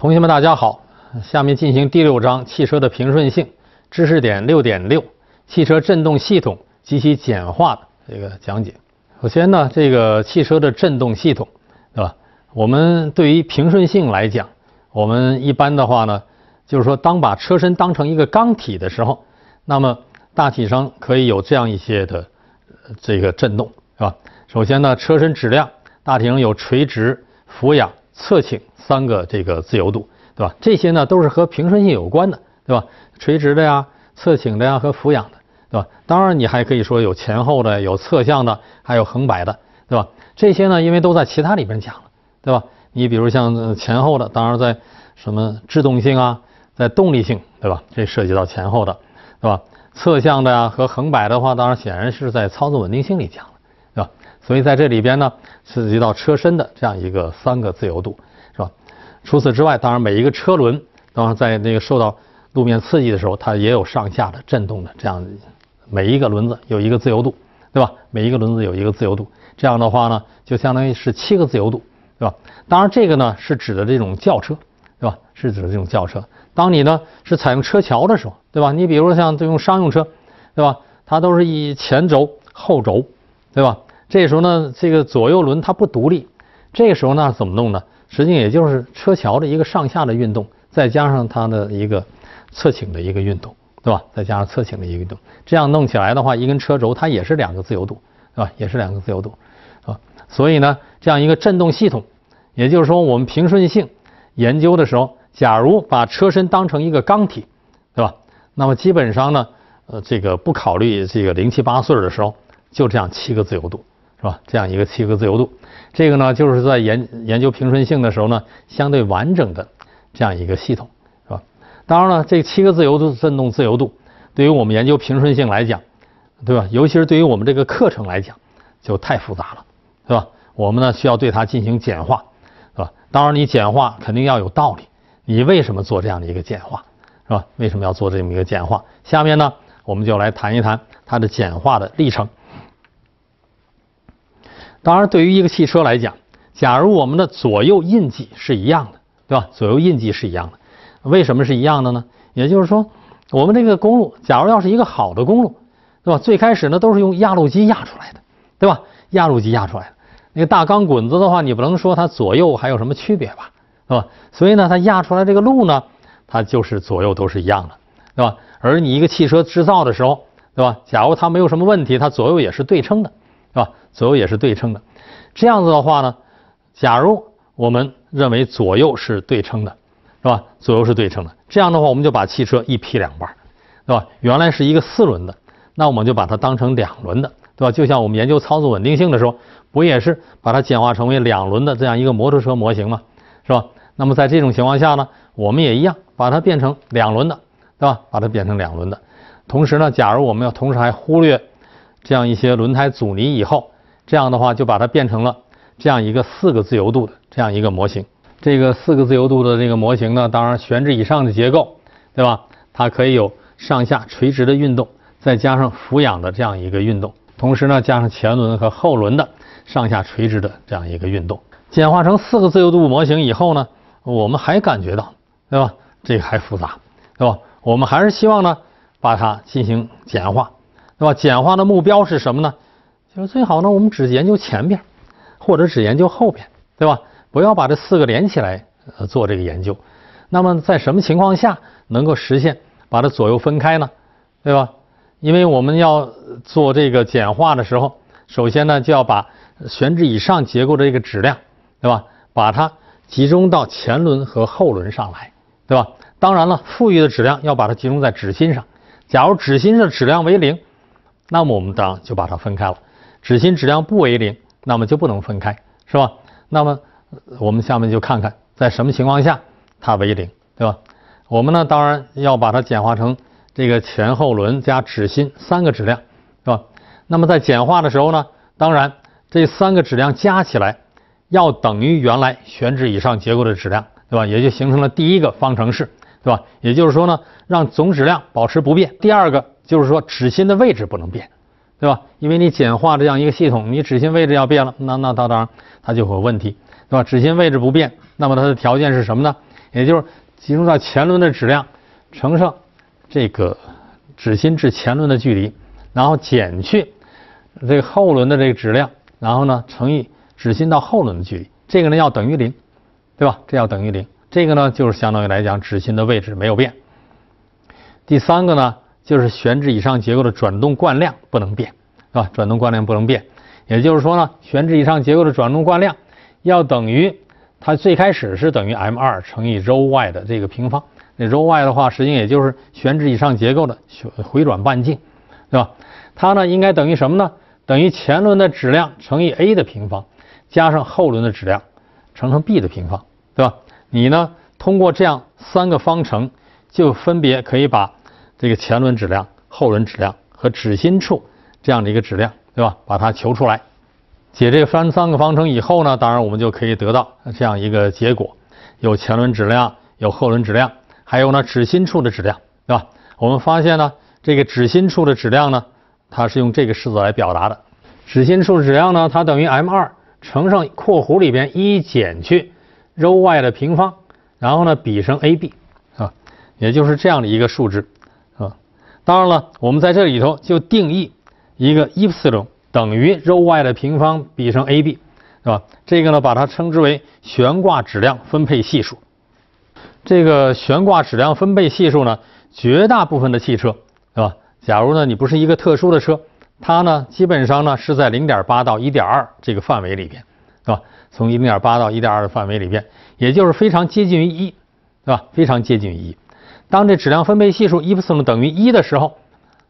同学们，大家好。下面进行第六章汽车的平顺性知识点六点六汽车振动系统及其简化的这个讲解。首先呢，这个汽车的振动系统，对吧？我们对于平顺性来讲，我们一般的话呢，就是说当把车身当成一个钢体的时候，那么大体上可以有这样一些的这个振动，是吧？首先呢，车身质量大体上有垂直俯仰。侧倾三个这个自由度，对吧？这些呢都是和平顺性有关的，对吧？垂直的呀，侧倾的呀和俯仰的，对吧？当然你还可以说有前后的，有侧向的，还有横摆的，对吧？这些呢，因为都在其他里边讲了，对吧？你比如像前后的，当然在什么制动性啊，在动力性，对吧？这涉及到前后的，对吧？侧向的呀和横摆的话，当然显然是在操作稳定性里讲。所以在这里边呢，涉及到车身的这样一个三个自由度，是吧？除此之外，当然每一个车轮，当然在那个受到路面刺激的时候，它也有上下的震动的这样，每一个轮子有一个自由度，对吧？每一个轮子有一个自由度，这样的话呢，就相当于是七个自由度，对吧？当然这个呢是指的这种轿车，对吧？是指的这种轿车。当你呢是采用车桥的时候，对吧？你比如像这种商用车，对吧？它都是以前轴后轴，对吧？这时候呢，这个左右轮它不独立，这个时候那怎么弄呢？实际上也就是车桥的一个上下的运动，再加上它的一个侧倾的一个运动，对吧？再加上侧倾的一个运动，这样弄起来的话，一根车轴它也是两个自由度，对吧？也是两个自由度，啊，所以呢，这样一个振动系统，也就是说我们平顺性研究的时候，假如把车身当成一个钢体，对吧？那么基本上呢，呃，这个不考虑这个零七八碎的时候，就这样七个自由度。是吧？这样一个七个自由度，这个呢，就是在研研究平顺性的时候呢，相对完整的这样一个系统，是吧？当然了，这七个自由度振动自由度对于我们研究平顺性来讲，对吧？尤其是对于我们这个课程来讲，就太复杂了，是吧？我们呢需要对它进行简化，是吧？当然，你简化肯定要有道理，你为什么做这样的一个简化，是吧？为什么要做这么一个简化？下面呢，我们就来谈一谈它的简化的历程。当然，对于一个汽车来讲，假如我们的左右印记是一样的，对吧？左右印记是一样的，为什么是一样的呢？也就是说，我们这个公路，假如要是一个好的公路，对吧？最开始呢都是用压路机压出来的，对吧？压路机压出来的那个大钢滚子的话，你不能说它左右还有什么区别吧，是吧？所以呢，它压出来这个路呢，它就是左右都是一样的，对吧？而你一个汽车制造的时候，对吧？假如它没有什么问题，它左右也是对称的。是吧？左右也是对称的，这样子的话呢，假如我们认为左右是对称的，是吧？左右是对称的，这样的话，我们就把汽车一劈两半，对吧？原来是一个四轮的，那我们就把它当成两轮的，对吧？就像我们研究操作稳定性的时候，不也是把它简化成为两轮的这样一个摩托车模型吗？是吧？那么在这种情况下呢，我们也一样把它变成两轮的，对吧？把它变成两轮的，同时呢，假如我们要同时还忽略。这样一些轮胎阻尼以后，这样的话就把它变成了这样一个四个自由度的这样一个模型。这个四个自由度的这个模型呢，当然悬置以上的结构，对吧？它可以有上下垂直的运动，再加上俯仰的这样一个运动，同时呢加上前轮和后轮的上下垂直的这样一个运动。简化成四个自由度模型以后呢，我们还感觉到，对吧？这个还复杂，对吧？我们还是希望呢把它进行简化。对吧？简化的目标是什么呢？就是最好呢，我们只研究前边，或者只研究后边，对吧？不要把这四个连起来呃做这个研究。那么在什么情况下能够实现把它左右分开呢？对吧？因为我们要做这个简化的时候，首先呢就要把悬置以上结构的这个质量，对吧？把它集中到前轮和后轮上来，对吧？当然了，富裕的质量要把它集中在质心上。假如质心的质量为零。那么我们当然就把它分开了，纸心质量不为零，那么就不能分开，是吧？那么我们下面就看看在什么情况下它为零，对吧？我们呢当然要把它简化成这个前后轮加纸心三个质量，是吧？那么在简化的时候呢，当然这三个质量加起来要等于原来旋指以上结构的质量，对吧？也就形成了第一个方程式，对吧？也就是说呢，让总质量保持不变。第二个。就是说，指心的位置不能变，对吧？因为你简化这样一个系统，你指心位置要变了，那那当然它就会有问题，对吧？指心位置不变，那么它的条件是什么呢？也就是集中在前轮的质量乘上这个指心至前轮的距离，然后减去这个后轮的这个质量，然后呢乘以指心到后轮的距离，这个呢要等于零，对吧？这要等于零，这个呢就是相当于来讲指心的位置没有变。第三个呢？就是悬置以上结构的转动惯量不能变，是吧？转动惯量不能变，也就是说呢，悬置以上结构的转动惯量要等于它最开始是等于 m2 乘以 roy 的这个平方。那 roy 的话，实际上也就是悬置以上结构的回转半径，对吧？它呢应该等于什么呢？等于前轮的质量乘以 a 的平方，加上后轮的质量乘上 b 的平方，对吧？你呢通过这样三个方程，就分别可以把。这个前轮质量、后轮质量和质心处这样的一个质量，对吧？把它求出来，解这三三个方程以后呢，当然我们就可以得到这样一个结果：有前轮质量，有后轮质量，还有呢质心处的质量，对吧？我们发现呢，这个质心处的质量呢，它是用这个式子来表达的。质心处的质量呢，它等于 m 二乘上括弧里边一减去 ρy 的平方，然后呢比上 ab 啊，也就是这样的一个数值。当然了，我们在这里头就定义一个 epsilon 等于柔 y 的平方比上 ab，是吧？这个呢，把它称之为悬挂质量分配系数。这个悬挂质量分配系数呢，绝大部分的汽车，是吧？假如呢你不是一个特殊的车，它呢基本上呢是在零点八到一点二这个范围里边，是吧？从零点八到一点二的范围里边，也就是非常接近于一，是吧？非常接近于一。当这质量分配系数 epsilon 等于一的时候，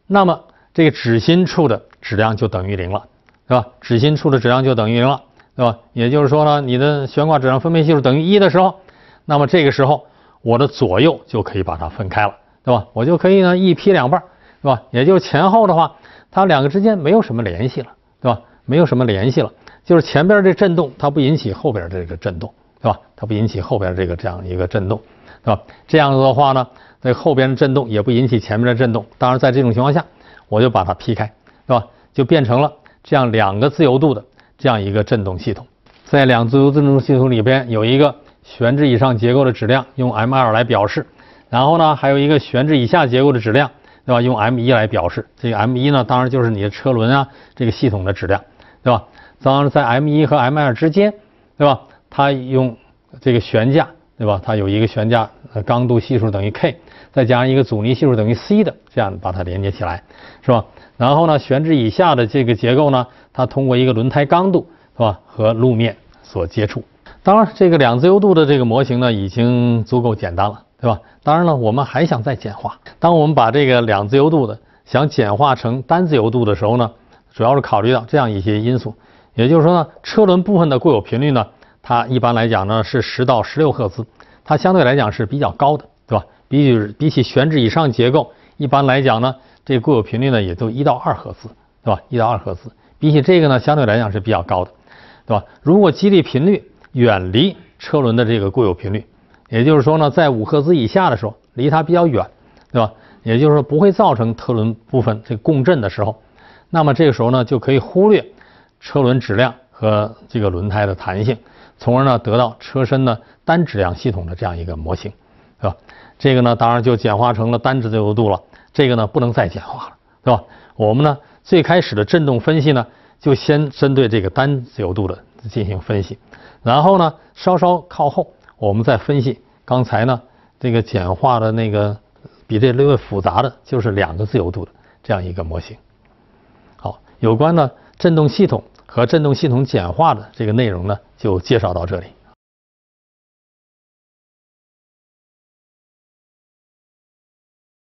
那么这个质心处的质量就等于零了，是吧？质心处的质量就等于零了，对吧？也就是说呢，你的悬挂质量分配系数等于一的时候，那么这个时候我的左右就可以把它分开了，对吧？我就可以呢一劈两半，是吧？也就前后的话，它两个之间没有什么联系了，对吧？没有什么联系了，就是前边这震动它不引起后边这个震动，对吧？它不引起后边这个这样一个震动。对吧？这样子的话呢，那后边的振动也不引起前面的震动。当然，在这种情况下，我就把它劈开，是吧？就变成了这样两个自由度的这样一个振动系统。在两自由振动系统里边，有一个悬置以上结构的质量，用 m2 来表示。然后呢，还有一个悬置以下结构的质量，对吧？用 m1 来表示。这个 m1 呢，当然就是你的车轮啊，这个系统的质量，对吧？当然，在 m1 和 m2 之间，对吧？它用这个悬架。对吧？它有一个悬架呃，刚度系数等于 K，再加上一个阻尼系数等于 C 的，这样把它连接起来，是吧？然后呢，悬置以下的这个结构呢，它通过一个轮胎刚度，是吧？和路面所接触。当然，这个两自由度的这个模型呢，已经足够简单了，对吧？当然了，我们还想再简化。当我们把这个两自由度的想简化成单自由度的时候呢，主要是考虑到这样一些因素。也就是说呢，车轮部分的固有频率呢。它一般来讲呢是十到十六赫兹，它相对来讲是比较高的，对吧？比起比起悬置以上结构，一般来讲呢，这固有频率呢也就一到二赫兹，对吧？一到二赫兹，比起这个呢，相对来讲是比较高的，对吧？如果激励频率远离车轮的这个固有频率，也就是说呢，在五赫兹以下的时候，离它比较远，对吧？也就是说不会造成车轮部分这共振的时候，那么这个时候呢就可以忽略车轮质量和这个轮胎的弹性。从而呢，得到车身呢单质量系统的这样一个模型，是吧？这个呢，当然就简化成了单自由度了。这个呢，不能再简化了，是吧？我们呢，最开始的振动分析呢，就先针对这个单自由度的进行分析，然后呢，稍稍靠后，我们再分析刚才呢，这个简化的那个比这略微复杂的就是两个自由度的这样一个模型。好，有关呢，振动系统。和振动系统简化的这个内容呢，就介绍到这里。